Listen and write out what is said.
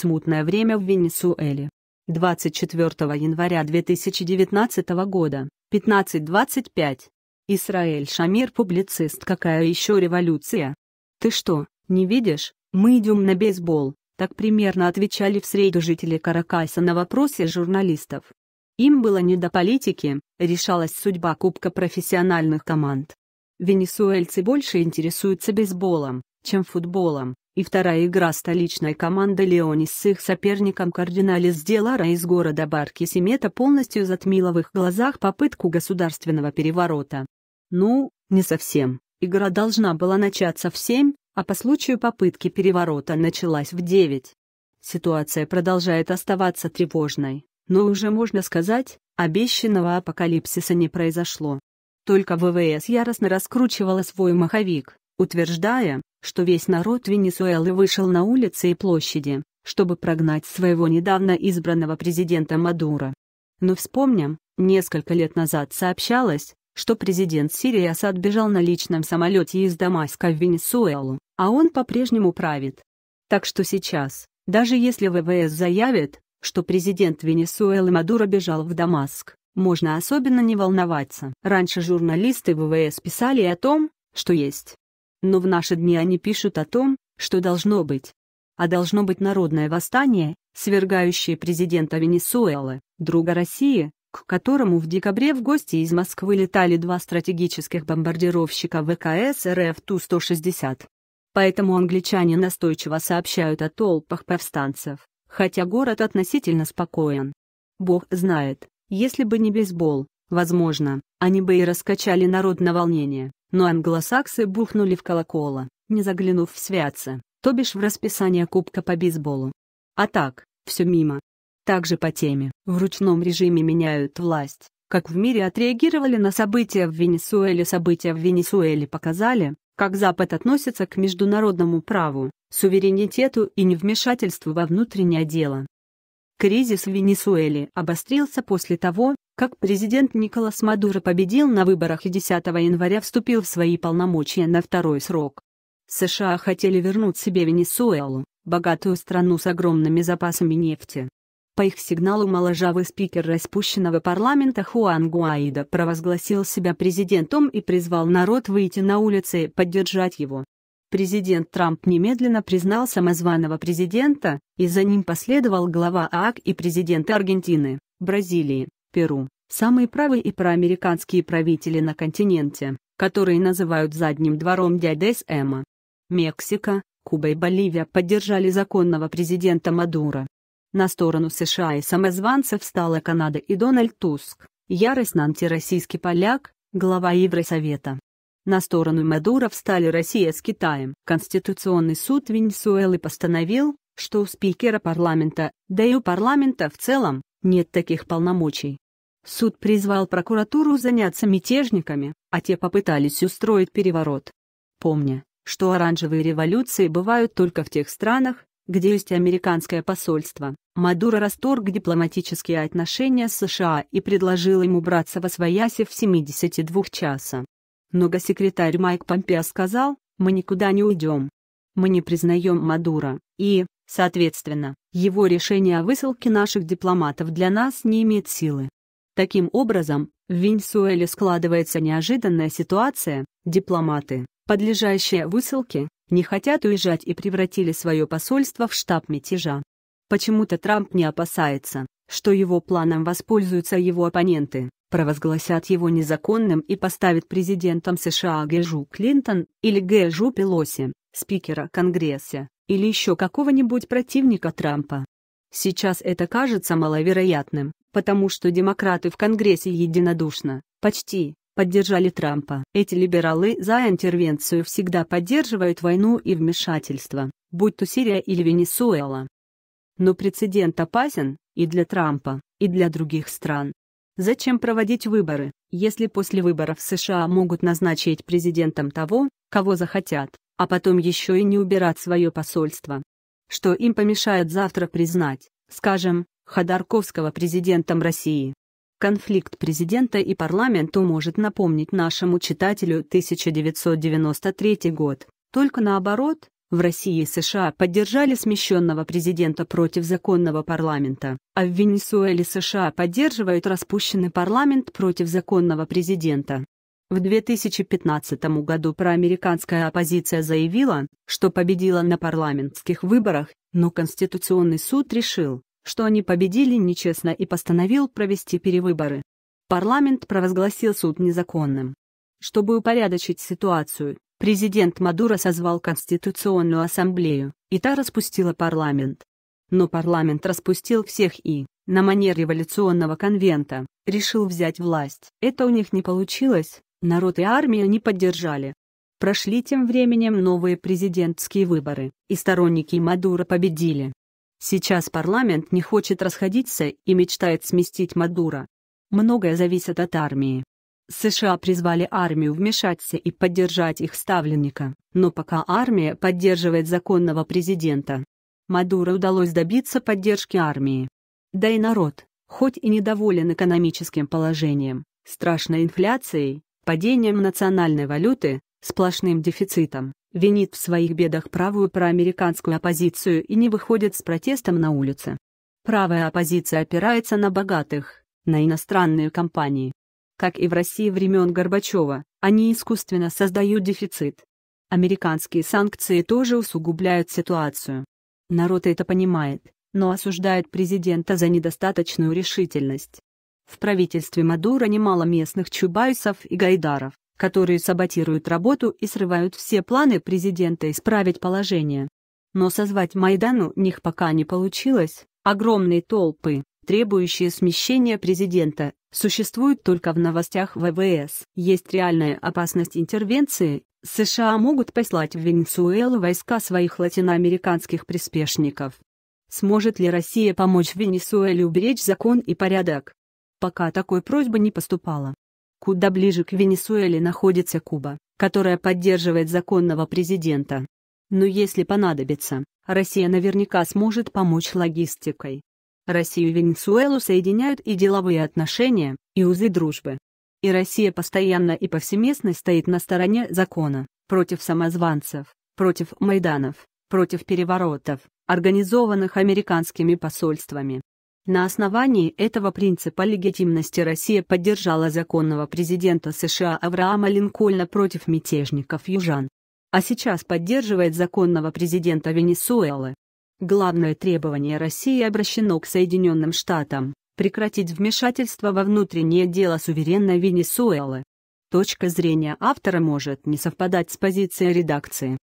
Смутное время в Венесуэле. 24 января 2019 года, 15.25. Исраэль Шамир публицист «Какая еще революция?» «Ты что, не видишь? Мы идем на бейсбол», так примерно отвечали в среду жители Каракаса на вопросы журналистов. Им было не до политики, решалась судьба Кубка профессиональных команд. Венесуэльцы больше интересуются бейсболом, чем футболом и вторая игра столичной команды Леони с их соперником Кардиналис Делара из города Баркисимета полностью затмила в их глазах попытку государственного переворота. Ну, не совсем. Игра должна была начаться в 7, а по случаю попытки переворота началась в 9. Ситуация продолжает оставаться тревожной, но уже можно сказать, обещанного апокалипсиса не произошло. Только ВВС яростно раскручивала свой маховик, утверждая, что весь народ Венесуэлы вышел на улицы и площади, чтобы прогнать своего недавно избранного президента Мадура. Но вспомним, несколько лет назад сообщалось, что президент Сирии Асад бежал на личном самолете из Дамаска в Венесуэлу, а он по-прежнему правит. Так что сейчас, даже если ВВС заявит, что президент Венесуэлы Мадуро бежал в Дамаск, можно особенно не волноваться. Раньше журналисты ВВС писали о том, что есть но в наши дни они пишут о том, что должно быть. А должно быть народное восстание, свергающее президента Венесуэлы, друга России, к которому в декабре в гости из Москвы летали два стратегических бомбардировщика ВКС РФ Ту-160. Поэтому англичане настойчиво сообщают о толпах повстанцев, хотя город относительно спокоен. Бог знает, если бы не бейсбол, возможно, они бы и раскачали народ на волнение но англосаксы бухнули в колокола, не заглянув в святца, то бишь в расписание кубка по бейсболу. А так, все мимо. Также по теме, в ручном режиме меняют власть. Как в мире отреагировали на события в Венесуэле, события в Венесуэле показали, как Запад относится к международному праву, суверенитету и невмешательству во внутреннее дело. Кризис в Венесуэле обострился после того, как президент Николас Мадуро победил на выборах и 10 января вступил в свои полномочия на второй срок. США хотели вернуть себе Венесуэлу, богатую страну с огромными запасами нефти. По их сигналу моложавый спикер распущенного парламента Хуан Гуаида провозгласил себя президентом и призвал народ выйти на улицы и поддержать его. Президент Трамп немедленно признал самозваного президента, и за ним последовал глава ААК и президенты Аргентины, Бразилии, Перу, самые правые и проамериканские правители на континенте, которые называют задним двором дядя Сэма. Мексика, Куба и Боливия поддержали законного президента Мадура. На сторону США и самозванцев встала Канада и Дональд Туск, яростно антироссийский поляк, глава Евросовета. На сторону Мадура встали Россия с Китаем. Конституционный суд Венесуэлы постановил, что у спикера парламента, да и у парламента в целом, нет таких полномочий. Суд призвал прокуратуру заняться мятежниками, а те попытались устроить переворот. Помня, что оранжевые революции бывают только в тех странах, где есть американское посольство, Мадуро расторг дипломатические отношения с США и предложил им убраться во свояси в 72 часа. Но госсекретарь Майк Помпео сказал, мы никуда не уйдем. Мы не признаем Мадура, и, Соответственно, его решение о высылке наших дипломатов для нас не имеет силы. Таким образом, в Венесуэле складывается неожиданная ситуация, дипломаты, подлежащие высылке, не хотят уезжать и превратили свое посольство в штаб мятежа. Почему-то Трамп не опасается, что его планом воспользуются его оппоненты, провозгласят его незаконным и поставят президентом США Гэжу Клинтон или Гэжу Пелоси, спикера Конгресса, или еще какого-нибудь противника Трампа. Сейчас это кажется маловероятным, потому что демократы в Конгрессе единодушно, почти, поддержали Трампа. Эти либералы за интервенцию всегда поддерживают войну и вмешательство, будь то Сирия или Венесуэла. Но прецедент опасен и для Трампа, и для других стран. Зачем проводить выборы, если после выборов США могут назначить президентом того, кого захотят, а потом еще и не убирать свое посольство. Что им помешает завтра признать, скажем, Ходорковского президентом России. Конфликт президента и парламенту может напомнить нашему читателю 1993 год. Только наоборот, в России и США поддержали смещенного президента против законного парламента, а в Венесуэле США поддерживают распущенный парламент против законного президента. В 2015 году проамериканская оппозиция заявила, что победила на парламентских выборах, но Конституционный суд решил, что они победили нечестно и постановил провести перевыборы. Парламент провозгласил суд незаконным. Чтобы упорядочить ситуацию, президент Мадуро созвал Конституционную ассамблею, и та распустила парламент. Но парламент распустил всех и, на манер революционного конвента, решил взять власть. Это у них не получилось, Народ и армия не поддержали. Прошли тем временем новые президентские выборы, и сторонники Мадура победили. Сейчас парламент не хочет расходиться и мечтает сместить Мадура. Многое зависит от армии. США призвали армию вмешаться и поддержать их ставленника, но пока армия поддерживает законного президента. Мадуро удалось добиться поддержки армии. Да и народ, хоть и недоволен экономическим положением, страшной инфляцией, Падением национальной валюты, сплошным дефицитом, винит в своих бедах правую проамериканскую оппозицию и не выходит с протестом на улицы. Правая оппозиция опирается на богатых, на иностранные компании. Как и в России времен Горбачева, они искусственно создают дефицит. Американские санкции тоже усугубляют ситуацию. Народ это понимает, но осуждает президента за недостаточную решительность. В правительстве Мадура немало местных чубайсов и гайдаров, которые саботируют работу и срывают все планы президента исправить положение. Но созвать Майдану них пока не получилось. Огромные толпы, требующие смещения президента, существуют только в новостях ВВС. Есть реальная опасность интервенции. США могут послать в Венесуэлу войска своих латиноамериканских приспешников. Сможет ли Россия помочь Венесуэле уберечь закон и порядок? пока такой просьбы не поступало. Куда ближе к Венесуэле находится Куба, которая поддерживает законного президента. Но если понадобится, Россия наверняка сможет помочь логистикой. Россию и Венесуэлу соединяют и деловые отношения, и узы дружбы. И Россия постоянно и повсеместно стоит на стороне закона, против самозванцев, против майданов, против переворотов, организованных американскими посольствами. На основании этого принципа легитимности Россия поддержала законного президента США Авраама Линкольна против мятежников южан. А сейчас поддерживает законного президента Венесуэлы. Главное требование России обращено к Соединенным Штатам – прекратить вмешательство во внутреннее дело суверенной Венесуэлы. Точка зрения автора может не совпадать с позицией редакции.